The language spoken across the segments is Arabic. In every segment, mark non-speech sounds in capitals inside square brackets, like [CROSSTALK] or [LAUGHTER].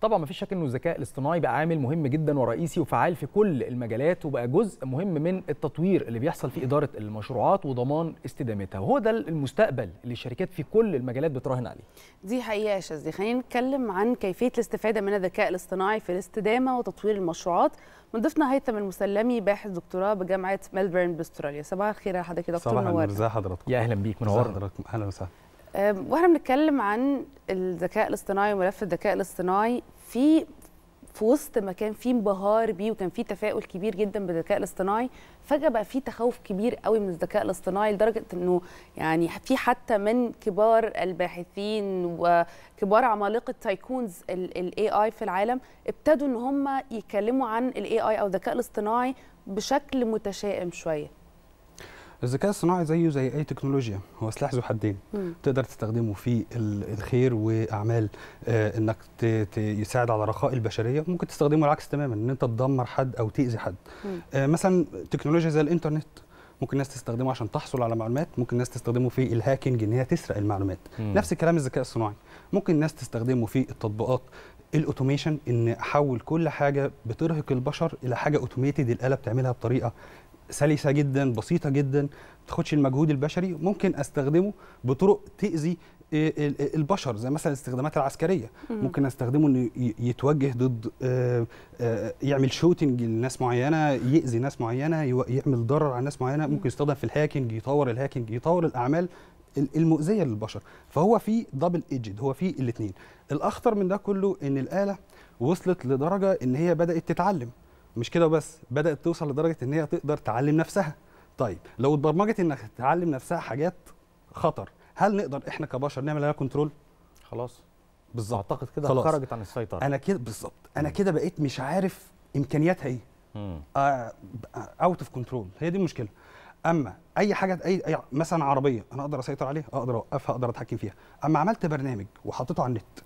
طبعا ما فيش شك انه الذكاء الاصطناعي بقى عامل مهم جدا ورئيسي وفعال في كل المجالات وبقى جزء مهم من التطوير اللي بيحصل في اداره المشروعات وضمان استدامتها وهو ده المستقبل اللي الشركات في كل المجالات بتراهن عليه دي حقيقه يا شاذلي خلينا نتكلم عن كيفيه الاستفاده من الذكاء الاصطناعي في الاستدامه وتطوير المشروعات من ضيفنا هيثم المسلمي باحث دكتوراه بجامعه ملبورن باستراليا صباح الخير يا حضرتك يا دكتور نور صباح ازي حضراتكم يا اهلا بيك منورنا حضرتك اهلا وسهلا واحنا بنتكلم عن الذكاء الاصطناعي وملف الذكاء الاصطناعي في في وسط ما كان في انبهار بيه وكان في تفاؤل كبير جدا بالذكاء الاصطناعي فجاه بقى في تخوف كبير قوي من الذكاء الاصطناعي لدرجه انه يعني في حتى من كبار الباحثين وكبار عمالقه تايكونز الاي اي في العالم ابتدوا ان هم يتكلموا عن الاي اي او الذكاء الاصطناعي بشكل متشائم شويه الذكاء الصناعي زيه زي اي تكنولوجيا هو سلاح ذو حدين مم. تقدر تستخدمه في الخير واعمال آه انك يساعد على رخاء البشريه ممكن تستخدمه العكس تماما ان انت تدمر حد او تاذي حد آه مثلا تكنولوجيا زي الانترنت ممكن الناس تستخدمه عشان تحصل على معلومات ممكن الناس تستخدمه في الهاكينج ان هي تسرق المعلومات مم. نفس الكلام الذكاء الصناعي ممكن الناس تستخدمه في التطبيقات الاوتوميشن ان احول كل حاجه بترهق البشر الى حاجه اوتوميتد الاله بتعملها بطريقه سلسه جدا بسيطه جدا ما تاخدش المجهود البشري ممكن استخدمه بطرق تاذي آه، البشر زي مثلا الاستخدامات العسكريه ممكن استخدمه انه يتوجه ضد آه، آه، يعمل شوتنج لناس معينه ياذي ناس معينه يعمل ضرر على ناس معينه ممكن يستخدم في الهاكينج يطور الهاكينج يطور الاعمال المؤذيه للبشر فهو في دبل ايدجد هو في الاثنين الاخطر من ده كله ان الاله وصلت لدرجه ان هي بدات تتعلم مش كده وبس بدات توصل لدرجه ان هي تقدر تعلم نفسها طيب لو اتبرمجت انها تعلم نفسها حاجات خطر هل نقدر احنا كبشر نعمل لها كنترول خلاص بالظبط اعتقد كده خرجت عن السيطره انا كده بالظبط انا كده بقيت مش عارف امكانياتها ايه اوت اوف كنترول هي دي المشكله اما اي حاجه أي مثلا عربيه انا اقدر اسيطر عليها اقدر اوقفها اقدر اتحكم فيها اما عملت برنامج وحطيته على النت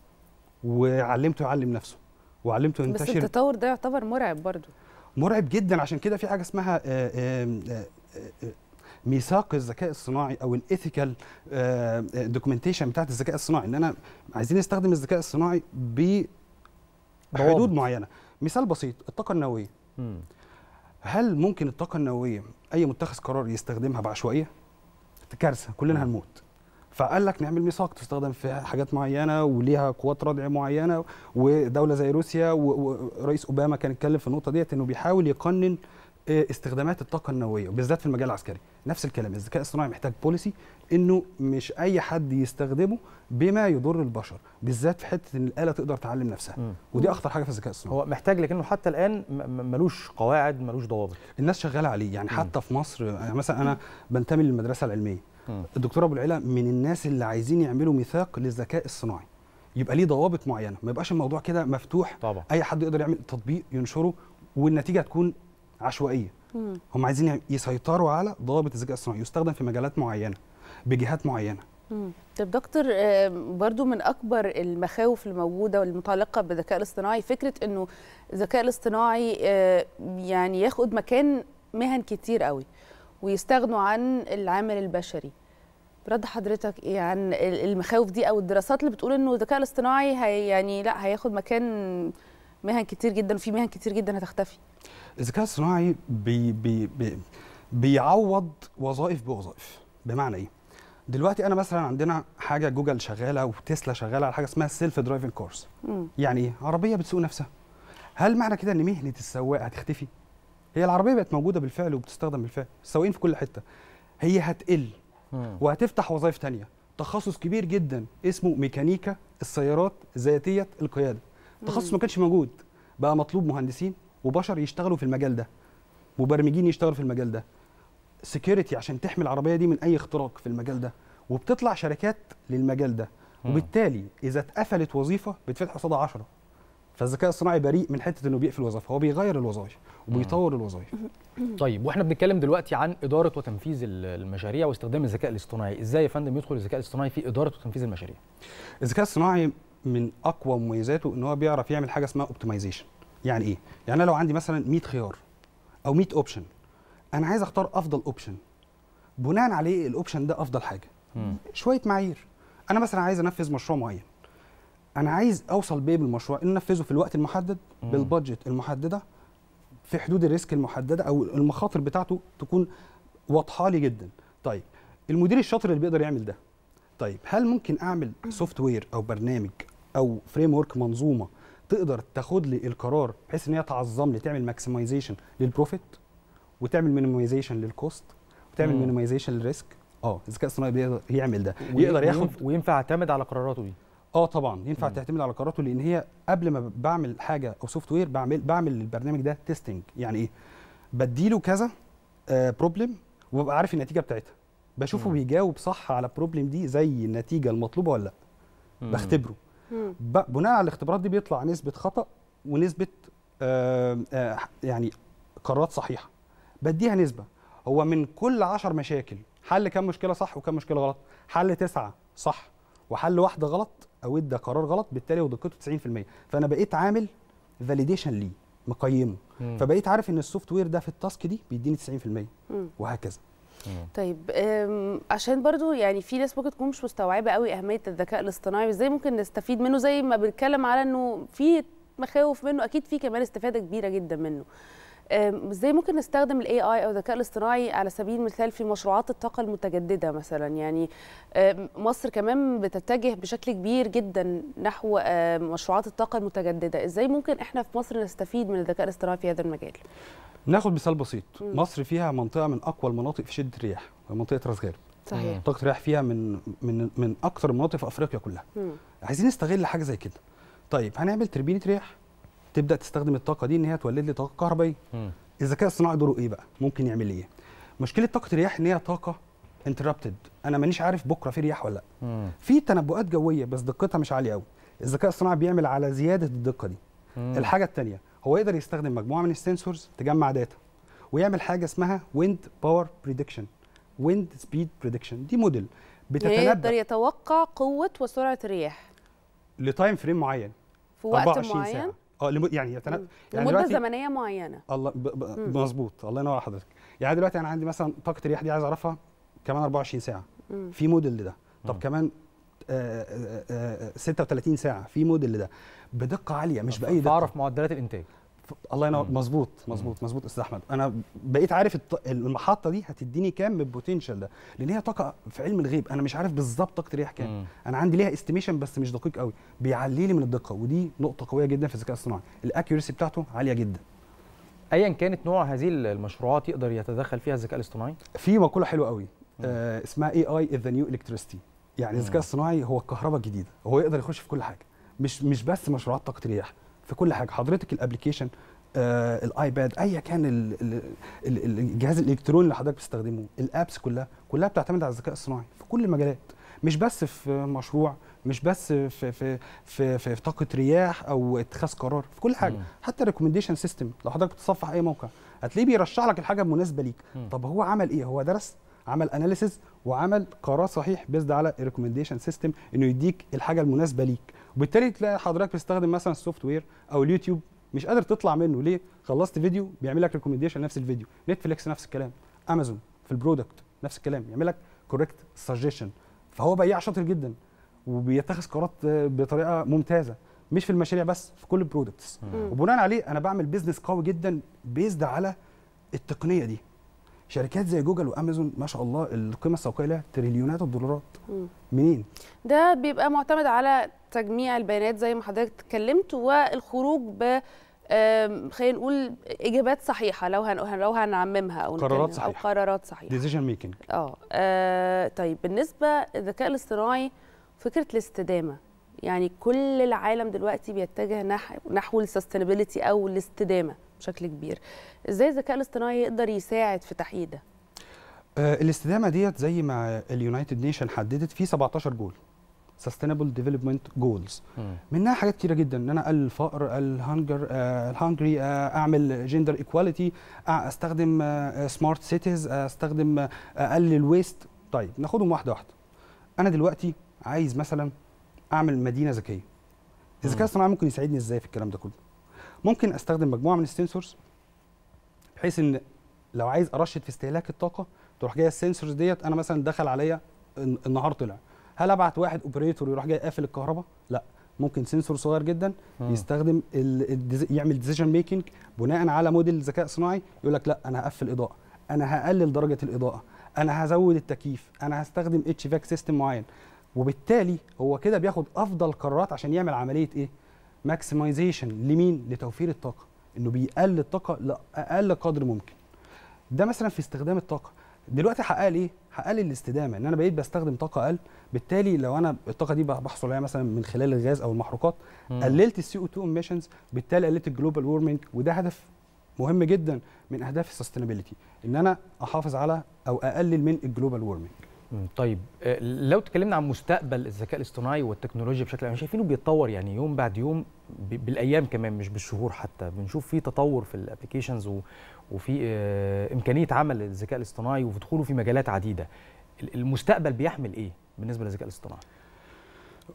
وعلمته يعلم نفسه وعلمته ينتشر بس التطور ده يعتبر مرعب برضه مرعب جدا عشان كده في حاجه اسمها آه، آه، آه، ميثاق الذكاء الصناعي او الايثيكال دوكيومنتيشن بتاعت الذكاء الصناعي ان انا عايزين نستخدم الذكاء الصناعي بحدود معينه مثال بسيط الطاقه النوويه هل ممكن الطاقه النوويه اي متخذ قرار يستخدمها بعشوائيه كارثه كلنا هنموت فقال لك نعمل ميثاق تستخدم في حاجات معينه وليها قوات ردع معينه ودوله زي روسيا ورئيس اوباما كان اتكلم في النقطه ديت انه بيحاول يقنن آه، استخدامات الطاقه النوويه بالذات في المجال العسكري نفس الكلام الذكاء الصناعي محتاج بوليسي انه مش اي حد يستخدمه بما يضر البشر بالذات في حته ان الاله تقدر تعلم نفسها ودي اخطر حاجه في الذكاء الصناعي هو محتاج لكنه حتى الان ملوش قواعد ملوش ضوابط الناس شغاله عليه يعني حتى في مصر يعني مثلا انا بنتمي للمدرسه العلميه الدكتور ابو العلا من الناس اللي عايزين يعملوا ميثاق للذكاء الصناعي يبقى ليه ضوابط معينه ما يبقاش الموضوع كده مفتوح طبعا. اي حد يقدر يعمل تطبيق ينشره والنتيجه تكون عشوائيه مم. هم عايزين يسيطروا على ضوابط الذكاء الصناعي يستخدم في مجالات معينه بجهات معينه طب دكتور آه، برضو من اكبر المخاوف الموجوده والمتعلقه بالذكاء الاصطناعي فكره انه الذكاء الاصطناعي آه، يعني ياخد مكان مهن كتير قوي ويستغنوا عن العامل البشري رد حضرتك ايه عن المخاوف دي او الدراسات اللي بتقول انه الذكاء الاصطناعي هي يعني لا هياخد مكان مهن كتير جدا وفي مهن كتير جدا هتختفي الذكاء الاصطناعي بي بي بي بيعوض وظائف بوظائف بمعنى ايه دلوقتي انا مثلا عندنا حاجه جوجل شغاله وتسلا شغاله على حاجه اسمها سيلف درايفنج كورس يعني ايه عربيه بتسوق نفسها هل معنى كده ان مهنه السواق هتختفي هي العربيه بقت موجوده بالفعل وبتستخدم بالفعل السواقين في كل حته هي هتقل وهتفتح وظائف تانية تخصص كبير جدا اسمه ميكانيكا السيارات ذاتيه القياده تخصص ما كانش موجود بقى مطلوب مهندسين وبشر يشتغلوا في المجال ده مبرمجين يشتغلوا في المجال ده سكيورتي عشان تحمي العربيه دي من اي اختراق في المجال ده وبتطلع شركات للمجال ده وبالتالي اذا اتقفلت وظيفه بتفتح قصادها 10 فالذكاء الصناعي بريء من حته انه بيقفل وظائف هو بيغير الوظائف وبيطور الوظائف [LAUGHS] طيب واحنا بنتكلم دلوقتي عن اداره وتنفيذ المشاريع واستخدام الذكاء الاصطناعي ازاي يا فندم يدخل الذكاء الاصطناعي في اداره وتنفيذ المشاريع الذكاء الصناعي من اقوى مميزاته ان هو بيعرف يعمل حاجه اسمها اوبتمايزيشن يعني ايه يعني انا لو عندي مثلا 100 خيار او 100 اوبشن انا عايز اختار افضل اوبشن بناء عليه الاوبشن ده افضل حاجه مم. شويه معايير انا مثلا عايز انفذ مشروع معين انا عايز اوصل بيه بالمشروع ان انفذه في الوقت المحدد بالبادجت المحدده في حدود الريسك المحدده او المخاطر بتاعته تكون واضحه لي جدا طيب المدير الشاطر اللي بيقدر يعمل ده طيب هل ممكن اعمل سوفت وير او برنامج او فريم ورك منظومه تقدر تاخد لي القرار بحيث ان هي تعظم لي تعمل ماكسمايزيشن للبروفيت وتعمل مينيمايزيشن للكوست وتعمل مينيمايزيشن للريسك اه الذكاء الصناعي بيقدر يعمل ده يقدر ياخد وينفع اعتمد على قراراته دي اه طبعا ينفع مم. تعتمد على قراراته لان هي قبل ما بعمل حاجه او سوفت وير بعمل بعمل البرنامج ده تيستنج يعني ايه بديله كذا بروبلم آه، وببقى عارف النتيجه بتاعتها بشوفه مم. بيجاوب صح على البروبلم دي زي النتيجه المطلوبه ولا لا بختبره بناء على الاختبارات دي بيطلع نسبه خطا ونسبه آه، آه، يعني قرارات صحيحه بديها نسبه هو من كل 10 مشاكل حل كام مشكله صح وكام مشكله غلط حل تسعه صح وحل واحده غلط او ادى قرار غلط بالتالي هو دقته 90% فانا بقيت عامل فاليديشن ليه مقيمه فبقيت عارف ان السوفت وير ده في التاسك دي بيديني 90% مم. وهكذا طيب عشان برضو يعني في ناس ممكن تكون مش مستوعبه قوي اهميه الذكاء الاصطناعي وازاي ممكن نستفيد منه زي ما بنتكلم على انه في مخاوف منه اكيد في كمان استفاده كبيره جدا منه ازاي ممكن نستخدم الاي اي او الذكاء الاصطناعي على سبيل المثال في مشروعات الطاقه المتجدده مثلا يعني مصر كمان بتتجه بشكل كبير جدا نحو مشروعات الطاقه المتجدده ازاي ممكن احنا في مصر نستفيد من الذكاء الاصطناعي في هذا المجال ناخد مثال بسيط م. مصر فيها منطقه من اقوى المناطق في شده الرياح منطقه راس غارب صحيح طاقه الرياح فيها من من من اكثر المناطق في افريقيا كلها م. عايزين نستغل حاجه زي كده طيب هنعمل تربينه رياح تبدا تستخدم الطاقه دي ان هي تولد لي طاقه كهربائيه الذكاء الصناعي دوره ايه بقى ممكن يعمل ايه مشكله طاقه الرياح ان هي طاقه انتربتد انا مانيش عارف بكره في رياح ولا لا في تنبؤات جويه بس دقتها مش عاليه قوي الذكاء الصناعي بيعمل على زياده الدقه دي مم. الحاجه الثانيه هو يقدر يستخدم مجموعه من السنسورز تجمع داتا ويعمل حاجه اسمها ويند باور بريدكشن ويند سبيد بريدكشن دي موديل بتتنبأ يقدر يتوقع قوه وسرعه الرياح لتايم فريم معين في وقت 24 معين ساعة. اه يعني يعني لمده زمنيه معينه الله مظبوط الله ينور حضرتك يعني دلوقتي انا عندي مثلا طاقه الرياح دي عايز اعرفها كمان 24 ساعه مم. في موديل لده طب مم. كمان 36 آه، آه، آه، ساعه في موديل لده بدقه عاليه مش باي دقه اعرف معدلات الانتاج الله ينور مظبوط مظبوط مظبوط استاذ احمد انا بقيت عارف المحطه دي هتديني كام من البوتنشال ده لان هي طاقه في علم الغيب انا مش عارف بالظبط طاقه الرياح كام انا عندي ليها استيميشن بس مش دقيق قوي بيعلي لي من الدقه ودي نقطه قويه جدا في الذكاء الصناعي الاكيورسي بتاعته عاليه جدا ايا كانت نوع هذه المشروعات يقدر يتدخل فيها الذكاء الاصطناعي في مقوله حلوه قوي آه اسمها اي اي ذا نيو الكتريستي يعني الذكاء الصناعي هو الكهرباء الجديده هو يقدر يخش في كل حاجه مش مش بس مشروعات طاقه الرياح في كل حاجه حضرتك الابلكيشن آه الايباد ايا كان الـ الـ الجهاز الالكتروني اللي حضرتك بتستخدمه الابس كلها كلها بتعتمد على الذكاء الصناعي في كل المجالات مش بس في مشروع مش بس في في في, في طاقه رياح او اتخاذ قرار في كل حاجه حتى الريكومنديشن سيستم لو حضرتك بتصفح اي موقع هتلاقيه بيرشح لك الحاجه المناسبه ليك طب هو عمل ايه هو درس عمل اناليسيز وعمل قرار صحيح بيزد على ريكومنديشن سيستم انه يديك الحاجه المناسبه ليك وبالتالي تلاقي حضرتك بتستخدم مثلا السوفت وير او اليوتيوب مش قادر تطلع منه ليه خلصت فيديو بيعمل لك ريكومنديشن نفس الفيديو نتفليكس نفس الكلام امازون في البرودكت نفس الكلام يعمل لك كوريكت سجيشن فهو بياع شاطر جدا وبيتخذ قرارات بطريقه ممتازه مش في المشاريع بس في كل البرودكتس وبناء عليه انا بعمل بيزنس قوي جدا بيزد على التقنيه دي شركات زي جوجل وامازون ما شاء الله القيمه السوقيه لها تريليونات الدولارات منين ده بيبقى معتمد على تجميع البيانات زي ما حضرتك اتكلمت والخروج ب خلينا نقول اجابات صحيحه لو هن... لو هنعممها او قرارات صحيحه او قرارات صحيحه ديسيجن ميكنج اه طيب بالنسبه للذكاء الاصطناعي فكره الاستدامه يعني كل العالم دلوقتي بيتجه نحو نحو السستينابيلتي او الاستدامه بشكل كبير ازاي الذكاء الاصطناعي يقدر يساعد في تحقيق ده آه، الاستدامه ديت زي ما اليونايتد نيشن حددت في 17 جول سستينبل ديفلوبمنت جولز منها حاجات كتيره جدا ان انا آه، آه، اقلل الفقر الهانجر الهنجري اعمل جندر ايكواليتي استخدم سمارت سيتيز استخدم اقلل الويست طيب ناخدهم واحده واحده انا دلوقتي عايز مثلا اعمل مدينه ذكيه الذكاء الاصطناعي ممكن يساعدني ازاي في الكلام ده كله ممكن استخدم مجموعه من السنسورز بحيث ان لو عايز ارشد في استهلاك الطاقه تروح جايه السنسورز ديت انا مثلا دخل عليا النهار طلع هل ابعت واحد اوبريتور يروح جاي قافل الكهرباء لا ممكن سنسور صغير جدا مم. آه. يستخدم يعمل ديسيجن ميكنج بناء على موديل ذكاء صناعي يقول لك لا انا هقفل اضاءه انا هقلل درجه الاضاءه انا هزود التكييف انا هستخدم اتش فاك سيستم معين وبالتالي هو كده بياخد افضل قرارات عشان يعمل عمليه ايه ماكسمايزيشن لمين لتوفير الطاقه انه بيقلل الطاقه لاقل قدر ممكن ده مثلا في استخدام الطاقه دلوقتي حقق لي حقق لي الاستدامه ان انا بقيت بستخدم طاقه اقل بالتالي لو انا الطاقه دي بحصل عليها مثلا من خلال الغاز او المحروقات قللت السي او 2 ايميشنز بالتالي قللت الجلوبال وورمنج وده هدف مهم جدا من اهداف السستينابيلتي ان انا احافظ على او اقلل من الجلوبال وورمنج طيب آه، لو تكلمنا عن مستقبل الذكاء الاصطناعي والتكنولوجيا بشكل عام شايفينه بيتطور يعني يوم بعد يوم بالايام كمان مش بالشهور حتى بنشوف في تطور في الابلكيشنز وفي آه، امكانيه عمل الذكاء الاصطناعي ودخوله في مجالات عديده المستقبل بيحمل ايه بالنسبه للذكاء الاصطناعي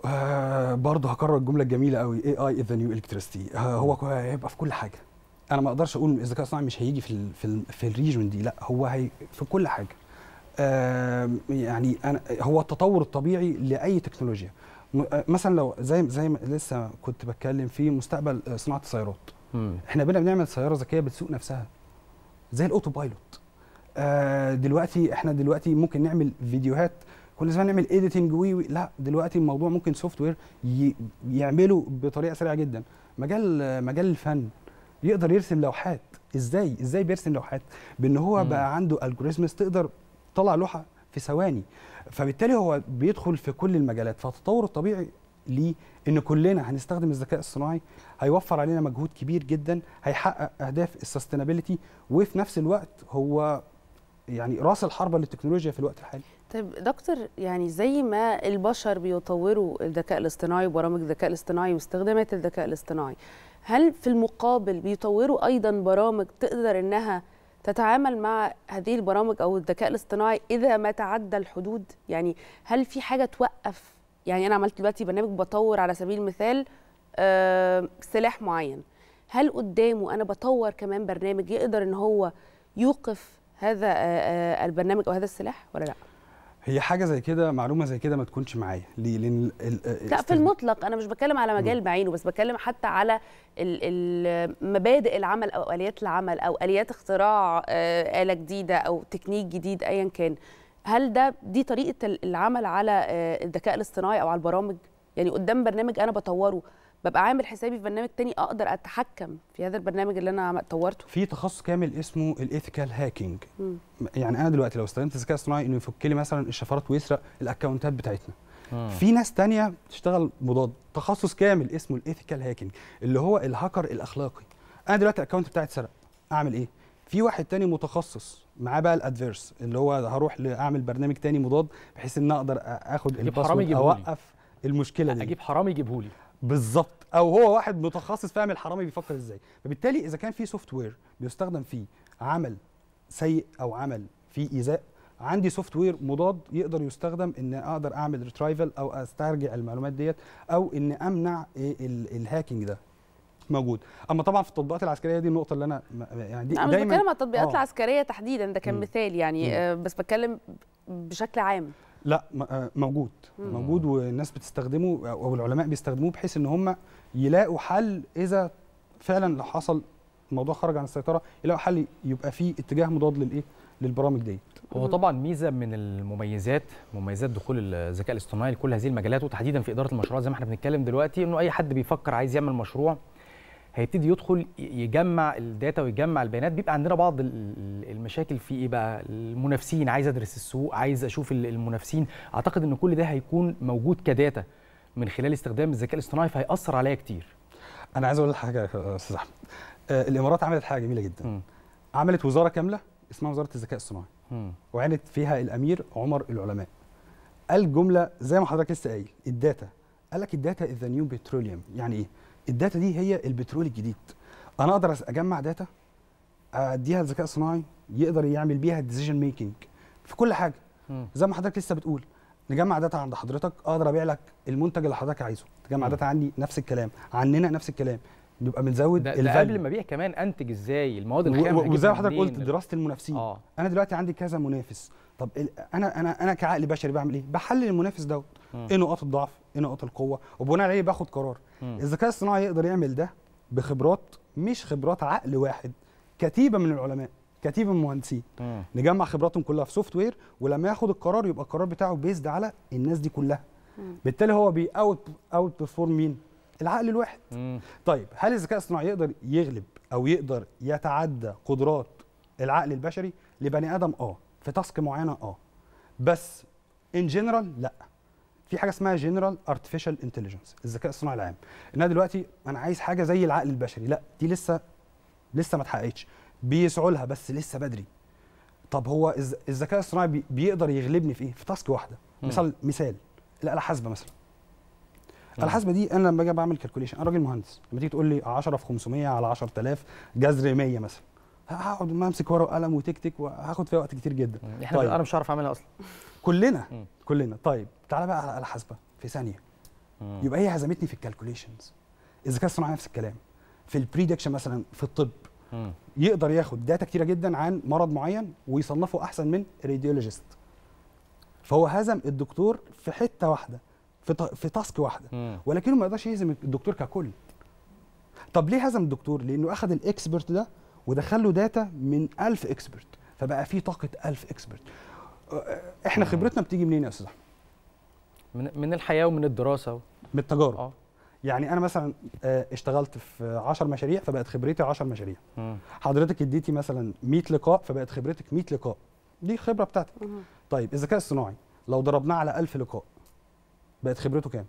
آه برضه هكرر الجمله الجميله قوي اي اي ذا نيو الكتريستي هو هيبقى في كل حاجه انا ما اقدرش اقول الذكاء الاصطناعي مش هيجي في الـ في, ال في الريجون دي لا هو هي في كل حاجه يعني أنا هو التطور الطبيعي لاي تكنولوجيا آه، مثلا لو زي زي ما لسه كنت بتكلم في مستقبل آه، صناعه السيارات احنا بقينا بنعمل سياره ذكيه بتسوق نفسها زي الاوتو بايلوت آه، دلوقتي احنا دلوقتي ممكن نعمل فيديوهات كنا زمان نعمل ايديتنج وي, وي لا دلوقتي الموضوع ممكن سوفت وير يعمله بطريقه سريعه جدا مجال مجال الفن يقدر يرسم لوحات ازاي ازاي بيرسم لوحات بان هو مم. بقى عنده الجوريزمز تقدر طلع لوحه في ثواني فبالتالي هو بيدخل في كل المجالات فالتطور الطبيعي ليه ان كلنا هنستخدم الذكاء الصناعي هيوفر علينا مجهود كبير جدا هيحقق اهداف السستينابيلتي وفي نفس الوقت هو يعني راس الحربه للتكنولوجيا في الوقت الحالي طيب دكتور يعني زي ما البشر بيطوروا الذكاء الاصطناعي وبرامج الذكاء الاصطناعي واستخدامات الذكاء الاصطناعي هل في المقابل بيطوروا ايضا برامج تقدر انها تتعامل مع هذه البرامج او الذكاء الاصطناعي اذا ما تعدى الحدود يعني هل في حاجه توقف يعني انا عملت دلوقتي برنامج بطور على سبيل المثال أه سلاح معين هل قدامه انا بطور كمان برنامج يقدر ان هو يوقف هذا أه, آه، البرنامج او هذا السلاح ولا لا هي حاجه زي كده معلومه زي كده ما تكونش معايا ليه لان لا في المطلق انا مش بتكلم على مجال بعينه بس بتكلم حتى على مبادئ العمل او اليات العمل او اليات اختراع آه، اله جديده او تكنيك جديد ايا كان هل ده دي طريقه العمل على آه، الذكاء الاصطناعي او على البرامج يعني قدام برنامج انا بطوره ببقى عامل حسابي في برنامج تاني اقدر اتحكم في هذا البرنامج اللي انا طورته في تخصص كامل اسمه الايثيكال هاكينج يعني انا دلوقتي لو استخدمت الذكاء الاصطناعي انه يفك لي مثلا الشفرات ويسرق الاكونتات بتاعتنا في ناس تانية بتشتغل مضاد تخصص كامل اسمه الايثيكال هاكينج اللي هو الهاكر الاخلاقي انا دلوقتي الاكونت بتاعي اتسرق اعمل ايه في واحد تاني متخصص معاه بقى الادفيرس اللي هو هروح لاعمل برنامج تاني مضاد بحيث ان اقدر اخد الباسورد اوقف المشكله دي اجيب حرامي يجيبهولي بالظبط او هو واحد متخصص فاهم الحرامي بيفكر ازاي فبالتالي اذا كان في سوفت وير بيستخدم في عمل سيء او عمل فيه ايذاء عندي سوفت وير مضاد يقدر يستخدم ان اقدر اعمل ريترايفل او استرجع المعلومات ديت او ان امنع إيه الهاكينج ده موجود اما طبعا في التطبيقات العسكريه دي النقطه اللي انا يعني دي انا مش بتكلم على التطبيقات آه. العسكريه تحديدا ده كان مثال يعني آه بس بتكلم بشكل عام لا آه، موجود مم. موجود والناس بتستخدمه او العلماء بيستخدموه بحيث ان هم يلاقوا حل اذا فعلا لو حصل الموضوع خرج عن السيطره يلاقوا حل يبقى فيه اتجاه مضاد للايه للبرامج ديت هو طبعا ميزه من المميزات مميزات دخول الذكاء الاصطناعي لكل هذه المجالات وتحديدا في اداره المشروع زي ما احنا بنتكلم دلوقتي انه اي حد بيفكر عايز يعمل مشروع هيبتدي يدخل يجمع الداتا ويجمع البيانات بيبقى عندنا بعض المشاكل في ايه بقى المنافسين عايز ادرس السوق عايز اشوف المنافسين اعتقد ان كل ده هيكون موجود كداتا من خلال استخدام الذكاء الاصطناعي فهيأثر عليا كتير انا عايز اقول حاجه يا استاذ احمد آه، الامارات عملت حاجه جميله جدا م. عملت وزاره كامله اسمها وزاره الذكاء الاصطناعي وعينت فيها الامير عمر العلماء قال جمله زي ما حضرتك لسه قايل الداتا قال لك الداتا از ذا نيو بتروليوم يعني ايه الداتا دي هي البترول الجديد انا اقدر اجمع داتا اديها الذكاء الصناعي يقدر يعمل بيها ديسيجن ميكنج في كل حاجه زي ما حضرتك لسه بتقول نجمع داتا عند حضرتك اقدر ابيع لك المنتج اللي حضرتك عايزه تجمع داتا عني نفس الكلام عننا نفس الكلام نبقى بنزود ده, قبل ما ابيع كمان انتج ازاي المواد الخام وزي ما حضرتك قلت دراسه المنافسين آه. انا دلوقتي عندي كذا منافس طب انا انا انا كعقل بشري بعمل ايه بحلل المنافس دوت ايه نقاط الضعف ايه نقاط القوه وبناء عليه باخد قرار الذكاء الصناعي يقدر يعمل ده بخبرات مش خبرات عقل واحد كتيبه من العلماء كتيبه من المهندسين نجمع خبراتهم كلها في سوفت وير ولما ياخد القرار يبقى القرار بتاعه بيزد على الناس دي كلها بالتالي هو بي اوت اوت بيرفورم مين العقل الواحد مم. طيب هل الذكاء الاصطناعي يقدر يغلب او يقدر يتعدى قدرات العقل البشري لبني ادم اه في تاسك معينه اه بس ان جنرال لا في حاجه اسمها جنرال ارتفيشال انتليجنس الذكاء الصناعي العام انا دلوقتي انا عايز حاجه زي العقل البشري لا دي لسه لسه ما اتحققتش بيسعوا لها بس لسه بدري طب هو الذكاء الصناعي بيقدر يغلبني في ايه في تاسك واحده مثال مثال الاله الحاسبه مثلا على الحسبه آه. دي انا لما اجي بعمل كالكوليشن انا راجل مهندس لما تيجي تقول لي 10 في 500 على 10000 جذر 100 مثلا هقعد امسك ورقه وقلم وتك تك وهاخد فيها وقت كتير جدا يعني احنا طيب. انا مش هعرف اعملها اصلا كلنا كلنا طيب تعالى بقى على الحاسبه في ثانيه يبقى هي هزمتني في الكالكوليشنز الذكاء الصناعي نفس الكلام في البريدكشن مثلا في الطب يقدر ياخد داتا كتيره جدا عن مرض معين ويصنفه احسن من راديولوجيست فهو هزم الدكتور في حته واحده في في تاسك واحده ولكنه ما يقدرش يهزم الدكتور ككل طب ليه هزم الدكتور لانه اخذ الاكسبرت ده ودخل له داتا من 1000 اكسبرت فبقى في طاقه 1000 اكسبرت احنا خبرتنا بتيجي منين يا استاذ من من الحياه ومن الدراسه و... من التجارب أوه. يعني انا مثلا آه، اشتغلت في 10 مشاريع فبقت خبرتي 10 مشاريع مم. حضرتك اديتي مثلا 100 لقاء فبقت خبرتك 100 لقاء دي خبره بتاعتك مم. طيب الذكاء الصناعي لو ضربناه على 1000 لقاء بقت خبرته كام؟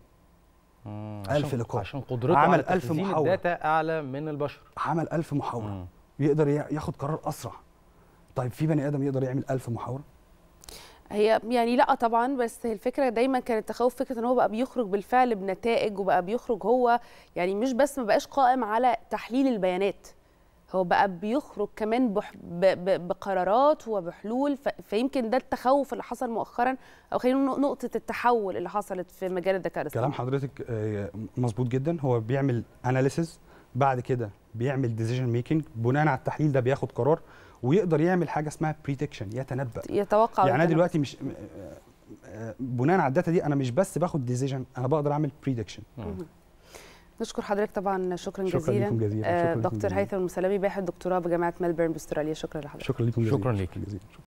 1000 لقاء عشان قدرته عمل 1000 محاوله الداتا اعلى من البشر عمل 1000 محاوله مم. يقدر ياخد قرار اسرع طيب في بني ادم يقدر يعمل 1000 محاوله؟ هي يعني لا طبعا بس الفكره دايما كانت تخوف فكره ان هو بقى بيخرج بالفعل بنتائج وبقى بيخرج هو يعني مش بس ما بقاش قائم على تحليل البيانات هو بقى بيخرج كمان بقرارات وبحلول فيمكن ده التخوف اللي حصل مؤخرا او خلينا نقطه التحول اللي حصلت في مجال الذكاء الاصطناعي كلام حضرتك آه، مظبوط جدا هو بيعمل اناليسز بعد كده بيعمل ديسيجن ميكنج بناء على التحليل ده بياخد قرار ويقدر يعمل حاجه اسمها بريدكشن يتنبأ يتوقع يعني انا دلوقتي مش آه، آه، بناء على الداتا دي انا مش بس باخد ديسيجن انا بقدر اعمل بريدكشن نشكر حضرتك طبعا شكرا, شكرا جزيلا لكم جزيلا آه، دكتور هيثم المسلمي باحث دكتوراه بجامعه ملبورن باستراليا شكرا لحضرتك شكرا لكم جزيلا شكرا جزيلا